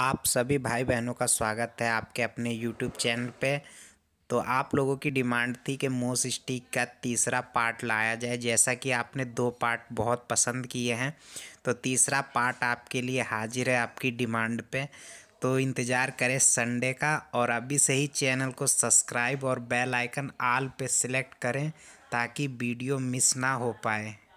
आप सभी भाई बहनों का स्वागत है आपके अपने यूट्यूब चैनल पे तो आप लोगों की डिमांड थी कि मोस स्टिक का तीसरा पार्ट लाया जाए जैसा कि आपने दो पार्ट बहुत पसंद किए हैं तो तीसरा पार्ट आपके लिए हाजिर है आपकी डिमांड पे तो इंतज़ार करें संडे का और अभी से ही चैनल को सब्सक्राइब और बेल आइकन आल पे सिलेक्ट करें ताकि वीडियो मिस ना हो पाए